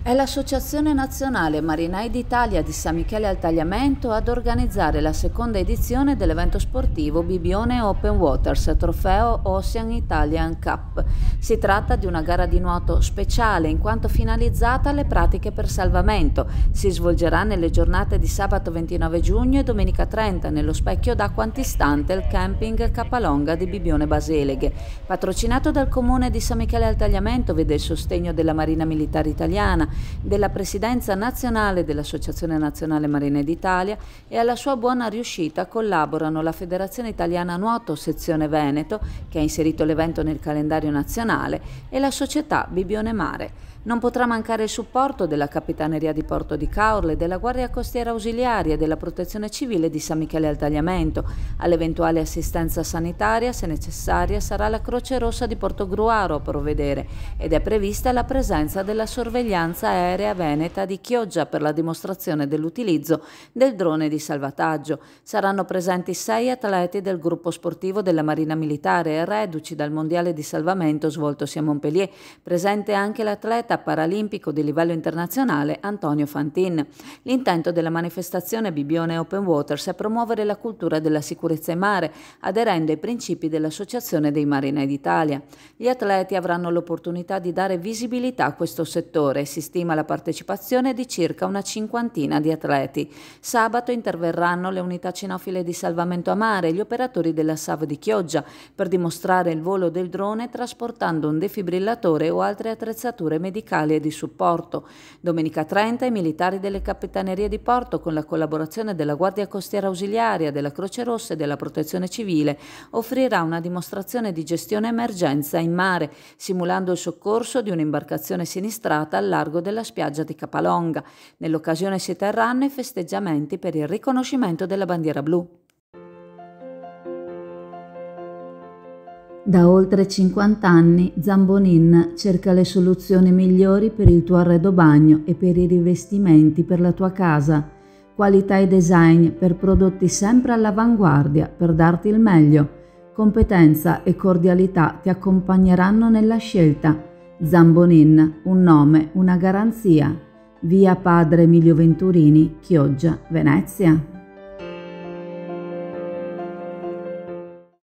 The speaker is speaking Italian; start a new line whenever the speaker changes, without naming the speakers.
È l'Associazione Nazionale Marinai d'Italia di San Michele al Tagliamento ad organizzare la seconda edizione dell'evento sportivo Bibione Open Waters Trofeo Ocean Italian Cup. Si tratta di una gara di nuoto speciale in quanto finalizzata alle pratiche per salvamento. Si svolgerà nelle giornate di sabato 29 giugno e domenica 30 nello specchio d'acqua antistante il camping Capalonga di Bibione Baseleghe. Patrocinato dal comune di San Michele al Tagliamento vede il sostegno della Marina Militare Italiana della presidenza nazionale dell'Associazione Nazionale Marine d'Italia e alla sua buona riuscita collaborano la Federazione Italiana Nuoto Sezione Veneto, che ha inserito l'evento nel calendario nazionale, e la società Bibione Mare. Non potrà mancare il supporto della Capitaneria di Porto di Caorle, della Guardia Costiera Ausiliaria e della Protezione Civile di San Michele al Tagliamento. All'eventuale assistenza sanitaria, se necessaria, sarà la Croce Rossa di Portogruaro a provvedere ed è prevista la presenza della sorveglianza Alleanza Aerea Veneta di Chioggia per la dimostrazione dell'utilizzo del drone di salvataggio. Saranno presenti sei atleti del gruppo sportivo della Marina Militare, reduci dal Mondiale di Salvamento svoltosi a Montpellier. Presente anche l'atleta paralimpico di livello internazionale Antonio Fantin. L'intento della manifestazione Bibione Open Waters è promuovere la cultura della sicurezza in mare, aderendo ai principi dell'Associazione dei Marinai d'Italia. Gli atleti avranno l'opportunità di dare visibilità a questo settore e si stima la partecipazione di circa una cinquantina di atleti. Sabato interverranno le unità cinofile di salvamento a mare e gli operatori della SAV di Chioggia per dimostrare il volo del drone trasportando un defibrillatore o altre attrezzature medicali e di supporto. Domenica 30 i militari delle Capitanerie di Porto con la collaborazione della Guardia Costiera Ausiliaria, della Croce Rossa e della Protezione Civile offrirà una dimostrazione di gestione emergenza in mare, simulando il soccorso di un'imbarcazione sinistrata al largo largo della spiaggia di Capalonga. Nell'occasione si terranno i festeggiamenti per il riconoscimento della bandiera blu. Da oltre 50 anni Zambonin cerca le soluzioni migliori per il tuo arredo bagno e per i rivestimenti per la tua casa. Qualità e design per prodotti sempre all'avanguardia per darti il meglio. Competenza e cordialità ti accompagneranno nella scelta. Zambonin, un nome, una garanzia. Via Padre Emilio Venturini, Chioggia, Venezia.